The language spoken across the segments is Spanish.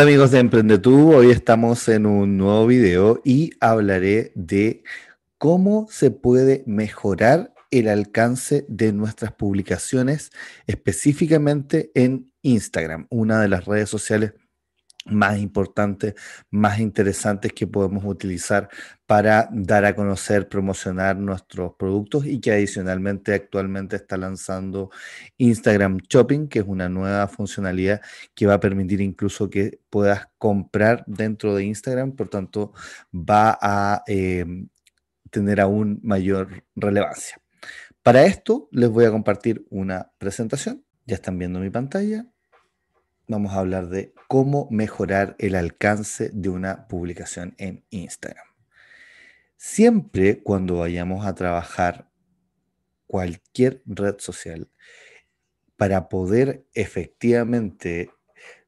Hola amigos de tú hoy estamos en un nuevo video y hablaré de cómo se puede mejorar el alcance de nuestras publicaciones específicamente en Instagram, una de las redes sociales más importantes, más interesantes que podemos utilizar para dar a conocer, promocionar nuestros productos y que adicionalmente actualmente está lanzando Instagram Shopping, que es una nueva funcionalidad que va a permitir incluso que puedas comprar dentro de Instagram, por tanto va a em, tener aún mayor relevancia. Para esto les voy a compartir una presentación, ya están viendo mi pantalla, vamos a hablar de cómo mejorar el alcance de una publicación en Instagram. Siempre cuando vayamos a trabajar cualquier red social, para poder efectivamente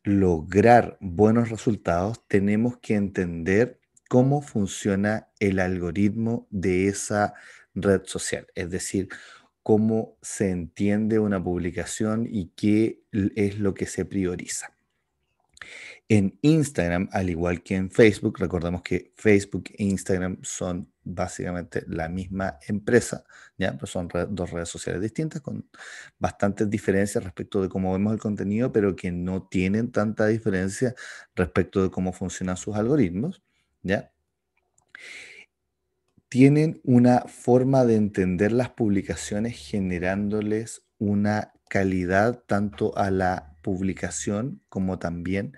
lograr buenos resultados, tenemos que entender cómo funciona el algoritmo de esa red social, es decir, cómo se entiende una publicación y qué es lo que se prioriza. En Instagram, al igual que en Facebook, recordemos que Facebook e Instagram son básicamente la misma empresa, ¿ya? Pues son dos redes sociales distintas con bastantes diferencias respecto de cómo vemos el contenido, pero que no tienen tanta diferencia respecto de cómo funcionan sus algoritmos, ¿ya? tienen una forma de entender las publicaciones generándoles una calidad tanto a la publicación como también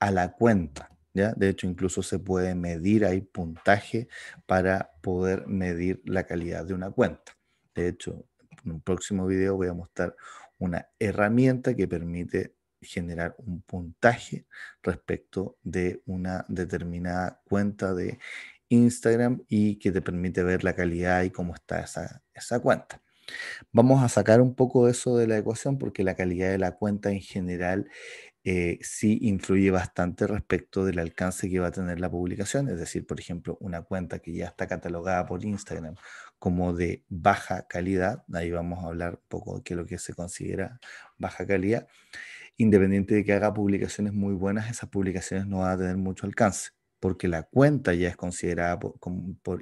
a la cuenta. ¿ya? De hecho, incluso se puede medir, hay puntaje para poder medir la calidad de una cuenta. De hecho, en un próximo video voy a mostrar una herramienta que permite generar un puntaje respecto de una determinada cuenta de Instagram y que te permite ver la calidad y cómo está esa, cuenta. Vamos a sacar un poco de eso de la ecuación porque la calidad de la cuenta en general eh, sí influye bastante respecto del alcance que va a tener la publicación. Es decir, por ejemplo, una cuenta que ya está catalogada por Instagram como de baja calidad, ahí vamos a hablar un poco de qué es lo que se considera baja calidad, independiente de que haga publicaciones muy buenas, esas publicaciones no van a tener mucho alcance porque la cuenta ya es considerada por,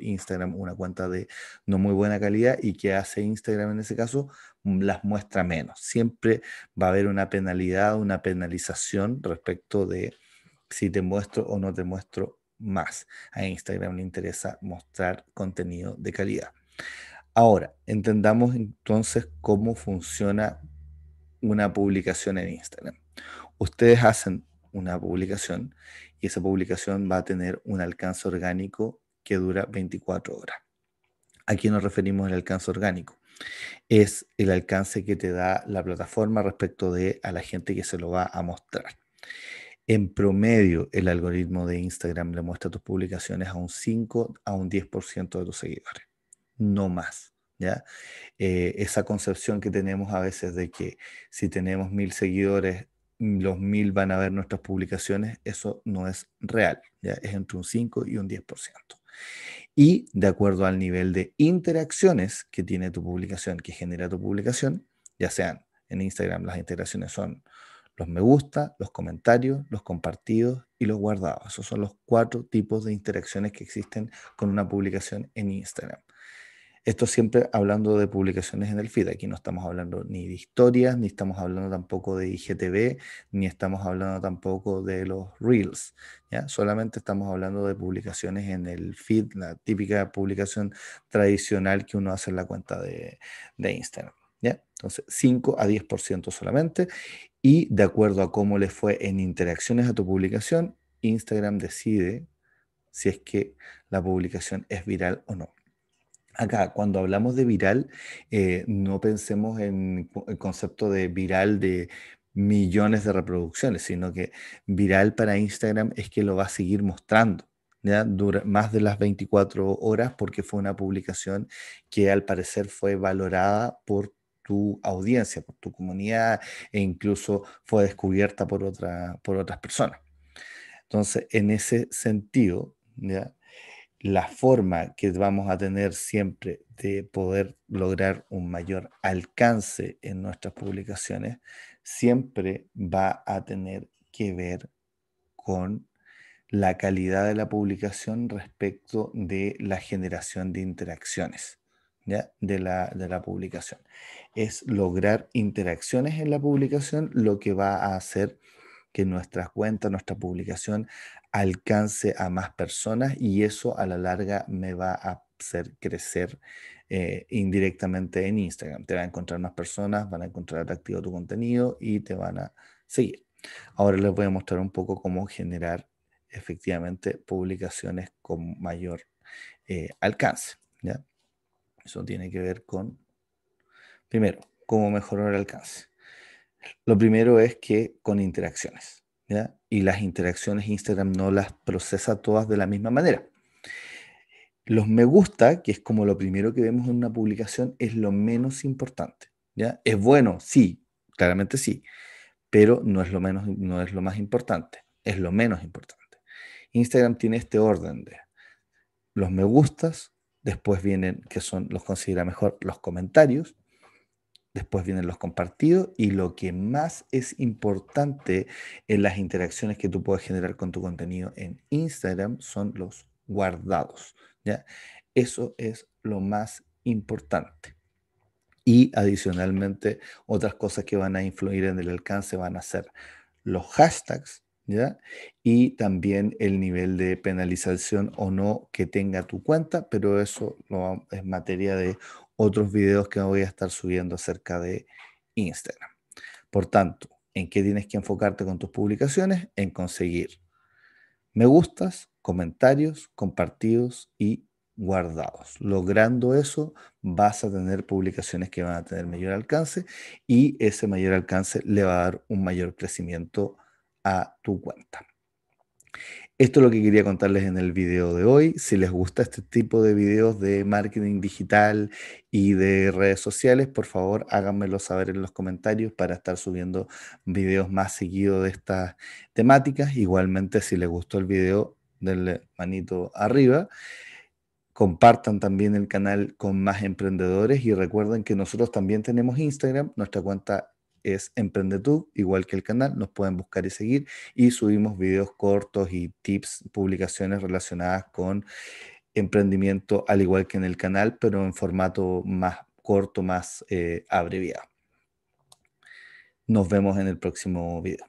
Instagram una cuenta de no muy buena calidad y que hace Instagram en ese caso mm, las muestra menos. Siempre va a haber una penalidad, una penalización respecto de si te muestro o no te muestro más. A Instagram le interesa mostrar contenido de calidad. Ahora, entendamos entonces cómo funciona una publicación en Instagram. Ustedes hacen una publicación y esa publicación va a tener un alcance orgánico que dura 24 horas. ¿A quién nos referimos el alcance orgánico? Es el alcance que te da la plataforma respecto de a la gente que se lo va a mostrar. En promedio, el algoritmo de Instagram le muestra tus publicaciones a un 5 a un 10% de tus seguidores, no más. ¿ya? Eh, esa concepción que tenemos a veces de que si tenemos mil seguidores los mil van a ver nuestras publicaciones, eso no es real, ¿ya? es entre un 5 y un 10%. Y de acuerdo al nivel de interacciones que tiene tu publicación, que genera tu publicación, ya sean en Instagram las interacciones son los me gusta, los comentarios, los compartidos y los guardados. Esos son los cuatro tipos de interacciones que existen con una publicación en Instagram. Esto siempre hablando de publicaciones en el feed. Aquí no estamos hablando ni de historias, ni estamos hablando tampoco de IGTV, ni estamos hablando tampoco de los reels. ¿ya? Solamente estamos hablando de publicaciones en el feed, la típica publicación tradicional que uno hace en la cuenta de, Instagram. ¿ya? Entonces, 5 a 10% solamente. Y de acuerdo a cómo le fue en interacciones a tu publicación, Instagram decide si es que la publicación es viral o no acá, cuando hablamos de viral, eh, no pensemos en el concepto de viral de millones de reproducciones, sino que viral para Instagram es que lo va a seguir mostrando. más de las 24 horas porque fue una publicación que al parecer fue valorada por tu audiencia, por tu comunidad e incluso fue descubierta por, otra, por otras personas. Entonces, en ese sentido, ¿ya? la forma que vamos a tener siempre de poder lograr un mayor alcance en nuestras publicaciones siempre va a tener que ver con la calidad de la publicación respecto de la generación de interacciones De, la, de la publicación. Es lograr interacciones en la publicación lo que va a hacer que nuestra cuenta, nuestra publicación alcance a más personas y eso a la larga me va a hacer crecer eh, indirectamente en Instagram. Te van a encontrar más personas, van a encontrar atractivo tu contenido y te van a seguir. Ahora les voy a mostrar un poco cómo generar efectivamente publicaciones con mayor eh, alcance. Eso tiene que ver con, primero, cómo mejorar el alcance. Lo primero es que con interacciones, Y las interacciones Instagram no las procesa todas de la misma manera. Los me gusta, que es como lo primero que vemos en una publicación, es lo menos importante, ¿ya? Es bueno, sí, claramente sí, pero no es lo, no es lo más importante, es lo menos importante. Instagram tiene este orden de los me gustas, después vienen, que son, los considera mejor, los comentarios, Después vienen los compartidos y lo que más es importante en las interacciones que tú puedes generar con tu contenido en Instagram son los guardados. ¿ya? Eso es lo más importante. Y adicionalmente, otras cosas que van a influir en el alcance van a ser los hashtags, ¿Ya? Y también el nivel de penalización o no que tenga tu cuenta, pero eso es materia de otros videos que voy a estar subiendo acerca de Instagram. Por tanto, ¿en qué tienes que enfocarte con tus publicaciones? En conseguir me gustas, comentarios, compartidos y guardados. Logrando eso, vas a tener publicaciones que van a tener mayor alcance y ese mayor alcance le va a dar un mayor crecimiento a tu cuenta. Esto es lo que quería contarles en el video de hoy. Si les gusta este tipo de videos de marketing digital y de redes sociales, por favor háganmelo saber en los comentarios para estar subiendo videos más seguidos de estas temáticas. Igualmente, si les gustó el video, denle manito arriba. Compartan también el canal con más emprendedores y recuerden que nosotros también tenemos Instagram. Nuestra cuenta es Emprende igual que el canal, nos pueden buscar y seguir. Y subimos videos cortos y tips, publicaciones relacionadas con emprendimiento, al igual que en el canal, pero en formato más corto, más eh, abreviado. Nos vemos en el próximo video.